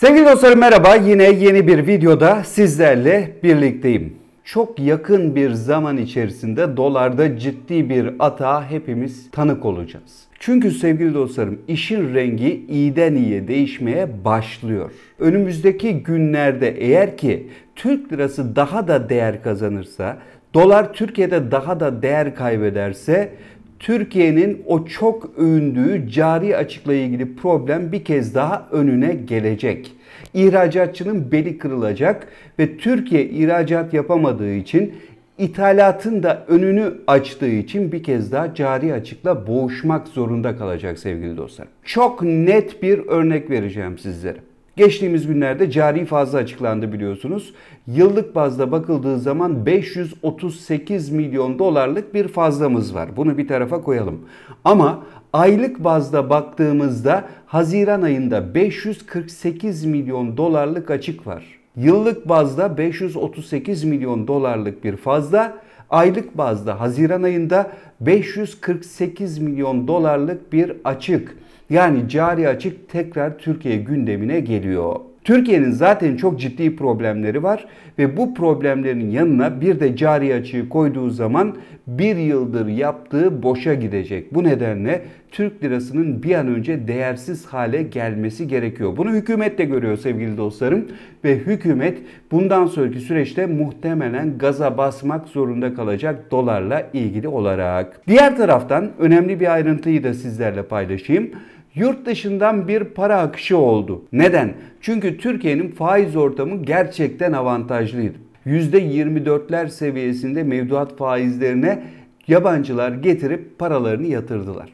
Sevgili dostlarım merhaba. Yine yeni bir videoda sizlerle birlikteyim. Çok yakın bir zaman içerisinde dolarda ciddi bir atağa hepimiz tanık olacağız. Çünkü sevgili dostlarım işin rengi iyiden iyiye değişmeye başlıyor. Önümüzdeki günlerde eğer ki Türk lirası daha da değer kazanırsa, dolar Türkiye'de daha da değer kaybederse Türkiye'nin o çok övündüğü cari açıkla ilgili problem bir kez daha önüne gelecek. İhracatçının beli kırılacak ve Türkiye ihracat yapamadığı için ithalatın da önünü açtığı için bir kez daha cari açıkla boğuşmak zorunda kalacak sevgili dostlar. Çok net bir örnek vereceğim sizlere. Geçtiğimiz günlerde cari fazla açıklandı biliyorsunuz. Yıllık bazda bakıldığı zaman 538 milyon dolarlık bir fazlamız var. Bunu bir tarafa koyalım. Ama aylık bazda baktığımızda Haziran ayında 548 milyon dolarlık açık var. Yıllık bazda 538 milyon dolarlık bir fazla, aylık bazda Haziran ayında 548 milyon dolarlık bir açık. Yani cari açık tekrar Türkiye gündemine geliyor. Türkiye'nin zaten çok ciddi problemleri var ve bu problemlerin yanına bir de cari açığı koyduğu zaman bir yıldır yaptığı boşa gidecek. Bu nedenle Türk lirasının bir an önce değersiz hale gelmesi gerekiyor. Bunu hükümet de görüyor sevgili dostlarım ve hükümet bundan sonraki süreçte muhtemelen gaza basmak zorunda kalacak dolarla ilgili olarak. Diğer taraftan önemli bir ayrıntıyı da sizlerle paylaşayım yurt dışından bir para akışı oldu. Neden? Çünkü Türkiye'nin faiz ortamı gerçekten avantajlıydı. %24'ler seviyesinde mevduat faizlerine yabancılar getirip paralarını yatırdılar.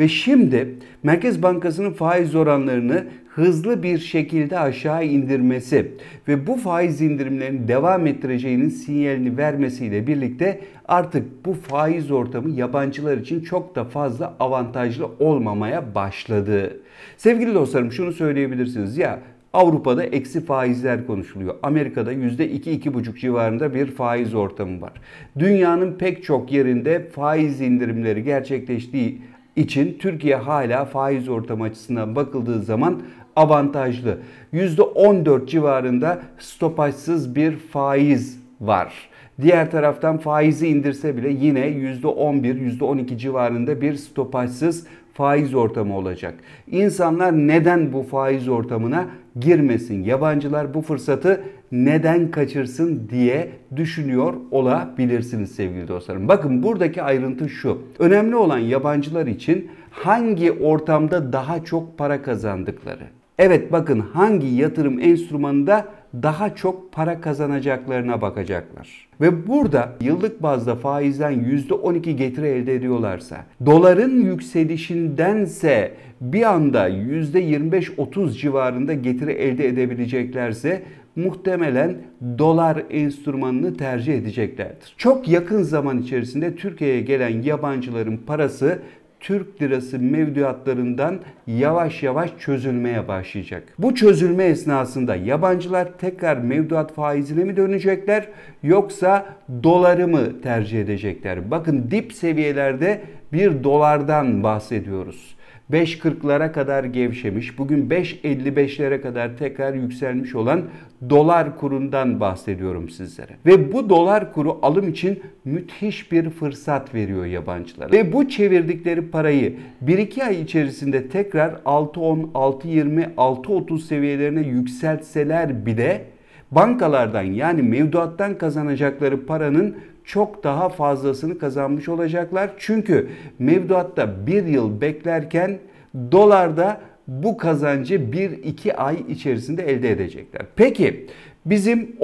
Ve şimdi Merkez Bankası'nın faiz oranlarını hızlı bir şekilde aşağı indirmesi ve bu faiz indirimlerini devam ettireceğinin sinyalini vermesiyle birlikte artık bu faiz ortamı yabancılar için çok da fazla avantajlı olmamaya başladı. Sevgili dostlarım şunu söyleyebilirsiniz ya Avrupa'da eksi faizler konuşuluyor. Amerika'da %2-2,5 civarında bir faiz ortamı var. Dünyanın pek çok yerinde faiz indirimleri gerçekleştiği için Türkiye hala faiz ortamı açısından bakıldığı zaman avantajlı. %14 civarında stopajsız bir faiz var. Diğer taraftan faizi indirse bile yine %11, %12 civarında bir stopajsız faiz ortamı olacak. İnsanlar neden bu faiz ortamına girmesin? Yabancılar bu fırsatı neden kaçırsın diye düşünüyor olabilirsiniz sevgili dostlarım. Bakın buradaki ayrıntı şu. Önemli olan yabancılar için hangi ortamda daha çok para kazandıkları. Evet bakın hangi yatırım enstrümanında daha çok para kazanacaklarına bakacaklar. Ve burada yıllık bazda faizden %12 getiri elde ediyorlarsa, doların yükselişindense bir anda %25-30 civarında getiri elde edebileceklerse muhtemelen dolar enstrümanını tercih edeceklerdir. Çok yakın zaman içerisinde Türkiye'ye gelen yabancıların parası Türk lirası mevduatlarından yavaş yavaş çözülmeye başlayacak. Bu çözülme esnasında yabancılar tekrar mevduat faizine mi dönecekler yoksa doları mı tercih edecekler? Bakın dip seviyelerde bir dolardan bahsediyoruz. 5.40'lara kadar gevşemiş. Bugün 5.55'lere kadar tekrar yükselmiş olan dolar kurundan bahsediyorum sizlere. Ve bu dolar kuru alım için müthiş bir fırsat veriyor yabancılara. Ve bu çevirdikleri parayı 1-2 ay içerisinde tekrar 6.10, 6.20, 6.30 seviyelerine yükseltseler bile bankalardan yani mevduattan kazanacakları paranın çok daha fazlasını kazanmış olacaklar. Çünkü mevduatta bir yıl beklerken dolarda bu kazancı 1-2 ay içerisinde elde edecekler. Peki bizim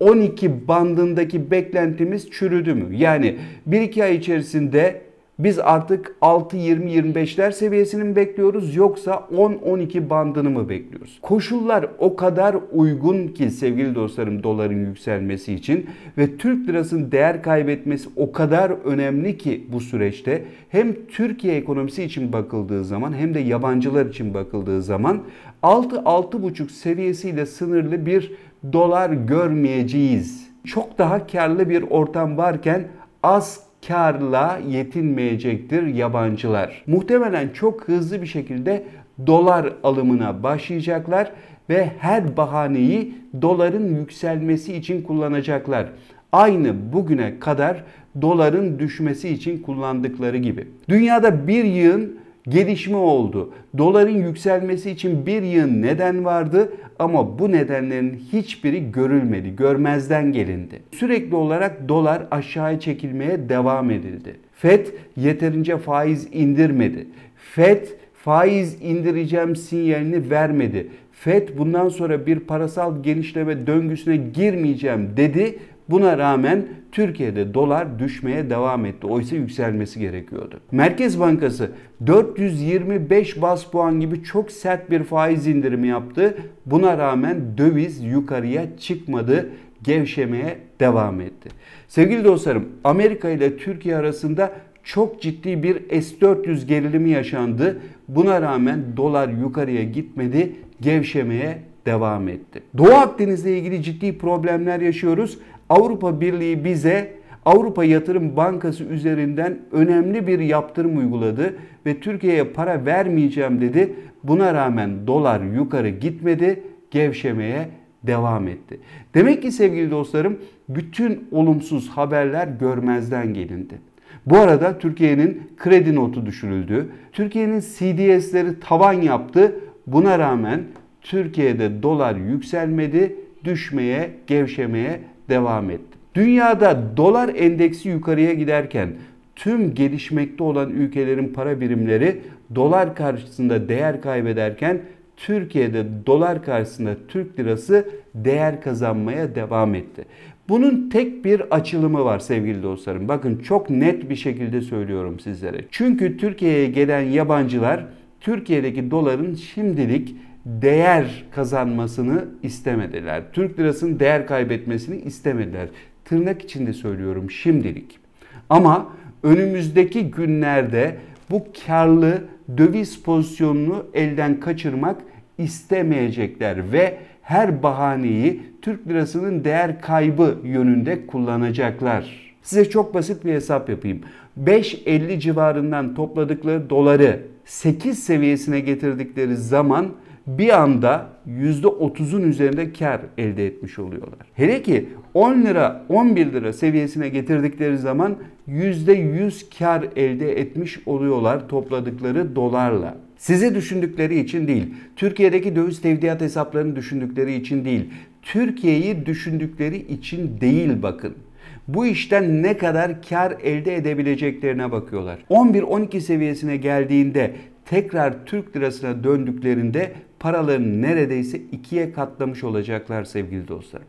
10-12 bandındaki beklentimiz çürüdü mü? Yani 1-2 ay içerisinde biz artık 6-20-25'ler seviyesini mi bekliyoruz yoksa 10-12 bandını mı bekliyoruz? Koşullar o kadar uygun ki sevgili dostlarım doların yükselmesi için ve Türk lirasının değer kaybetmesi o kadar önemli ki bu süreçte hem Türkiye ekonomisi için bakıldığı zaman hem de yabancılar için bakıldığı zaman 6-6,5 seviyesiyle sınırlı bir dolar görmeyeceğiz. Çok daha karlı bir ortam varken az karla yetinmeyecektir yabancılar. Muhtemelen çok hızlı bir şekilde dolar alımına başlayacaklar ve her bahaneyi doların yükselmesi için kullanacaklar. Aynı bugüne kadar doların düşmesi için kullandıkları gibi. Dünyada bir yığın gelişme oldu. Doların yükselmesi için bir yığın neden vardı ama bu nedenlerin hiçbiri görülmedi, görmezden gelindi. Sürekli olarak dolar aşağıya çekilmeye devam edildi. FED yeterince faiz indirmedi. FED faiz indireceğim sinyalini vermedi. FED bundan sonra bir parasal genişleme döngüsüne girmeyeceğim dedi Buna rağmen Türkiye'de dolar düşmeye devam etti. Oysa yükselmesi gerekiyordu. Merkez Bankası 425 bas puan gibi çok sert bir faiz indirimi yaptı. Buna rağmen döviz yukarıya çıkmadı gevşemeye devam etti. Sevgili dostlarım Amerika ile Türkiye arasında çok ciddi bir S-400 gerilimi yaşandı. Buna rağmen dolar yukarıya gitmedi, gevşemeye devam etti. Doğu Akdeniz'le ilgili ciddi problemler yaşıyoruz Avrupa Birliği bize Avrupa Yatırım Bankası üzerinden önemli bir yaptırım uyguladı ve Türkiye'ye para vermeyeceğim dedi. Buna rağmen dolar yukarı gitmedi, gevşemeye devam etti. Demek ki sevgili dostlarım bütün olumsuz haberler görmezden gelindi. Bu arada Türkiye'nin kredi notu düşürüldü. Türkiye'nin CDS'leri tavan yaptı. Buna rağmen Türkiye'de dolar yükselmedi, düşmeye, gevşemeye devam hmm. etti. Dünyada dolar endeksi yukarıya giderken tüm gelişmekte olan ülkelerin para birimleri dolar karşısında değer kaybederken Türkiye'de dolar karşısında Türk lirası değer kazanmaya devam etti. Bunun tek bir açılımı var sevgili dostlarım. Bakın çok net bir şekilde söylüyorum sizlere. Çünkü Türkiye'ye gelen yabancılar Türkiye'deki doların şimdilik değer kazanmasını istemediler. Türk lirasının değer kaybetmesini istemediler. Tırnak içinde söylüyorum şimdilik. Ama önümüzdeki günlerde bu karlı döviz pozisyonunu elden kaçırmak istemeyecekler ve her bahaneyi Türk lirasının değer kaybı yönünde kullanacaklar. Size çok basit bir hesap yapayım. 5.50 civarından topladıkları doları 8 seviyesine getirdikleri zaman bir anda %30'un üzerinde kar elde etmiş oluyorlar. Hele ki 10 lira 11 lira seviyesine getirdikleri zaman %100 kar elde etmiş oluyorlar topladıkları dolarla. Sizi düşündükleri için değil, Türkiye'deki döviz tevdiat hesaplarını düşündükleri için değil, Türkiye'yi düşündükleri için değil bakın bu işten ne kadar kar elde edebileceklerine bakıyorlar. 11-12 seviyesine geldiğinde tekrar Türk lirasına döndüklerinde paralarını neredeyse ikiye katlamış olacaklar sevgili dostlarım.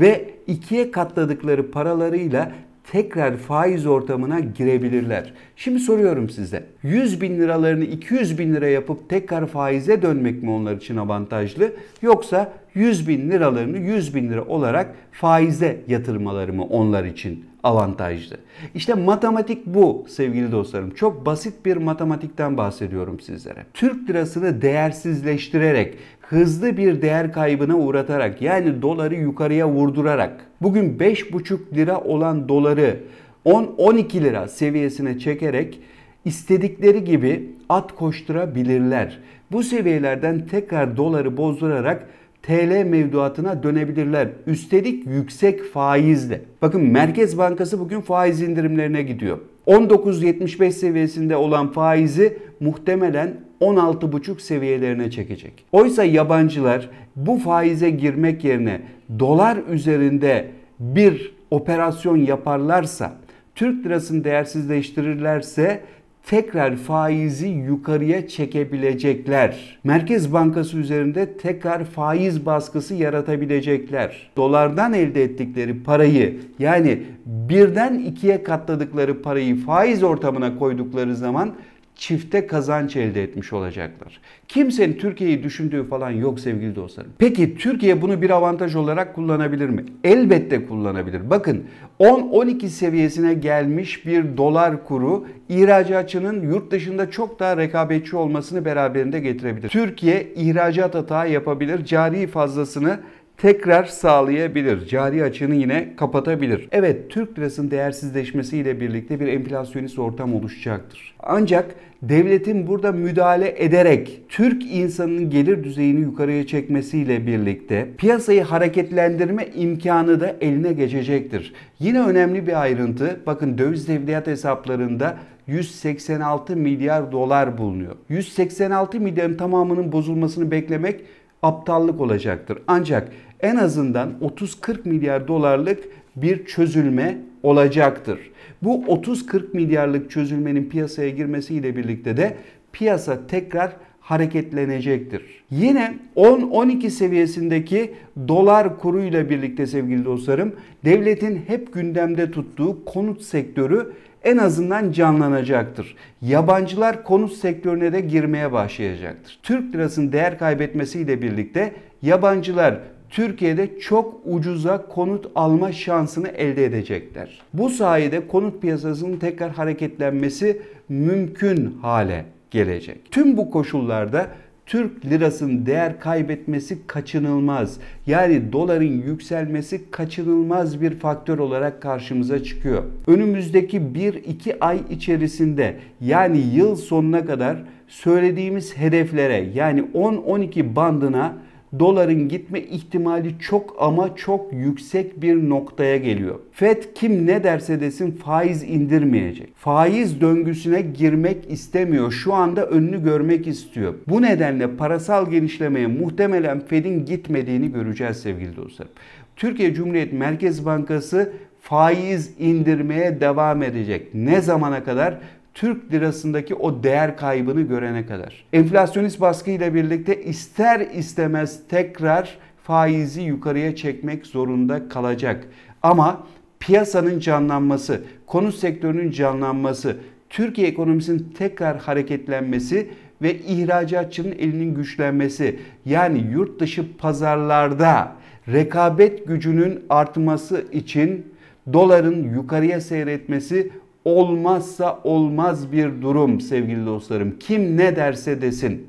Ve ikiye katladıkları paralarıyla tekrar faiz ortamına girebilirler. Şimdi soruyorum size. 100 bin liralarını 200 bin lira yapıp tekrar faize dönmek mi onlar için avantajlı? Yoksa 100 bin liralarını 100 bin lira olarak faize yatırmaları mı onlar için avantajlı. İşte matematik bu sevgili dostlarım. Çok basit bir matematikten bahsediyorum sizlere. Türk lirasını değersizleştirerek, hızlı bir değer kaybına uğratarak yani doları yukarıya vurdurarak bugün 5,5 lira olan doları 10-12 lira seviyesine çekerek istedikleri gibi at koşturabilirler. Bu seviyelerden tekrar doları bozdurarak TL mevduatına dönebilirler. Üstelik yüksek faizle. Bakın Merkez Bankası bugün faiz indirimlerine gidiyor. 19.75 seviyesinde olan faizi muhtemelen 16,5 seviyelerine çekecek. Oysa yabancılar bu faize girmek yerine dolar üzerinde bir operasyon yaparlarsa, Türk lirasını değersizleştirirlerse tekrar faizi yukarıya çekebilecekler. Merkez Bankası üzerinde tekrar faiz baskısı yaratabilecekler. Dolardan elde ettikleri parayı yani birden ikiye katladıkları parayı faiz ortamına koydukları zaman çifte kazanç elde etmiş olacaklar. Kimsenin Türkiye'yi düşündüğü falan yok sevgili dostlarım. Peki Türkiye bunu bir avantaj olarak kullanabilir mi? Elbette kullanabilir. Bakın 10-12 seviyesine gelmiş bir dolar kuru ihracatçının yurt dışında çok daha rekabetçi olmasını beraberinde getirebilir. Türkiye ihracat hata yapabilir. Cari fazlasını tekrar sağlayabilir. Cari açığını yine kapatabilir. Evet Türk lirasının değersizleşmesiyle birlikte bir enflasyonist ortam oluşacaktır. Ancak devletin burada müdahale ederek Türk insanının gelir düzeyini yukarıya çekmesiyle birlikte piyasayı hareketlendirme imkanı da eline geçecektir. Yine önemli bir ayrıntı bakın döviz devlet hesaplarında 186 milyar dolar bulunuyor. 186 milyarın tamamının bozulmasını beklemek aptallık olacaktır. Ancak en azından 30-40 milyar dolarlık bir çözülme olacaktır. Bu 30-40 milyarlık çözülmenin piyasaya girmesiyle birlikte de piyasa tekrar hareketlenecektir. Yine 10-12 seviyesindeki dolar kuruyla birlikte sevgili dostlarım devletin hep gündemde tuttuğu konut sektörü en azından canlanacaktır. Yabancılar konut sektörüne de girmeye başlayacaktır. Türk lirasının değer kaybetmesiyle birlikte yabancılar Türkiye'de çok ucuza konut alma şansını elde edecekler. Bu sayede konut piyasasının tekrar hareketlenmesi mümkün hale gelecek. Tüm bu koşullarda Türk lirasının değer kaybetmesi kaçınılmaz. Yani doların yükselmesi kaçınılmaz bir faktör olarak karşımıza çıkıyor. Önümüzdeki 1-2 ay içerisinde yani yıl sonuna kadar söylediğimiz hedeflere yani 10-12 bandına doların gitme ihtimali çok ama çok yüksek bir noktaya geliyor. Fed kim ne derse desin faiz indirmeyecek. Faiz döngüsüne girmek istemiyor. Şu anda önünü görmek istiyor. Bu nedenle parasal genişlemeye muhtemelen Fed'in gitmediğini göreceğiz sevgili dostlar. Türkiye Cumhuriyet Merkez Bankası faiz indirmeye devam edecek. Ne zamana kadar? Türk lirasındaki o değer kaybını görene kadar. Enflasyonist baskı ile birlikte ister istemez tekrar faizi yukarıya çekmek zorunda kalacak. Ama piyasanın canlanması, konut sektörünün canlanması, Türkiye ekonomisinin tekrar hareketlenmesi ve ihracatçının elinin güçlenmesi yani yurt dışı pazarlarda rekabet gücünün artması için doların yukarıya seyretmesi olmazsa olmaz bir durum sevgili dostlarım. Kim ne derse desin.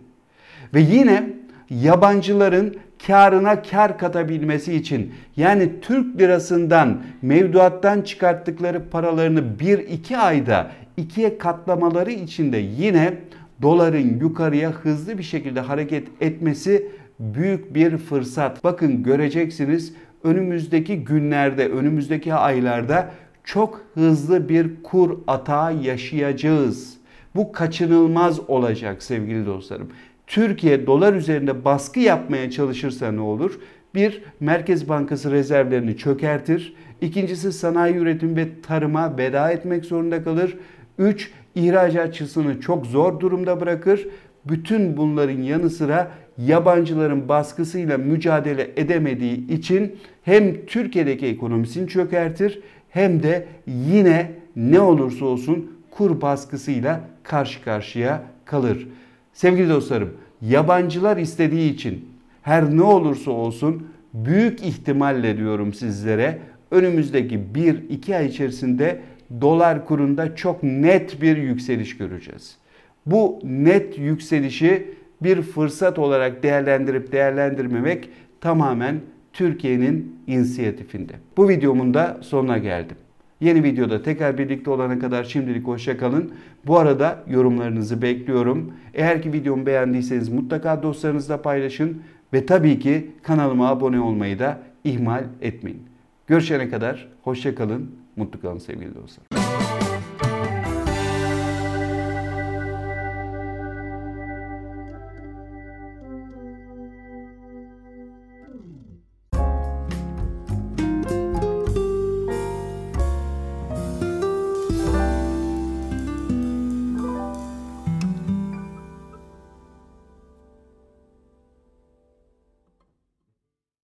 Ve yine yabancıların karına kar katabilmesi için yani Türk lirasından mevduattan çıkarttıkları paralarını 1-2 ayda ikiye katlamaları için de yine doların yukarıya hızlı bir şekilde hareket etmesi büyük bir fırsat. Bakın göreceksiniz önümüzdeki günlerde, önümüzdeki aylarda çok hızlı bir kur atağı yaşayacağız. Bu kaçınılmaz olacak sevgili dostlarım. Türkiye dolar üzerinde baskı yapmaya çalışırsa ne olur? Bir, Merkez Bankası rezervlerini çökertir. İkincisi sanayi üretim ve tarıma veda etmek zorunda kalır. Üç, ihracatçısını çok zor durumda bırakır. Bütün bunların yanı sıra yabancıların baskısıyla mücadele edemediği için hem Türkiye'deki ekonomisini çökertir hem de yine ne olursa olsun kur baskısıyla karşı karşıya kalır. Sevgili dostlarım, yabancılar istediği için her ne olursa olsun büyük ihtimalle diyorum sizlere önümüzdeki 1-2 ay içerisinde dolar kurunda çok net bir yükseliş göreceğiz. Bu net yükselişi bir fırsat olarak değerlendirip değerlendirmemek tamamen Türkiye'nin inisiyatifinde. Bu videomun da sonuna geldim. Yeni videoda tekrar birlikte olana kadar şimdilik hoşça kalın. Bu arada yorumlarınızı bekliyorum. Eğer ki videomu beğendiyseniz mutlaka dostlarınızla paylaşın. Ve tabii ki kanalıma abone olmayı da ihmal etmeyin. Görüşene kadar hoşça hoşçakalın, mutlu kalın sevgili dostlar.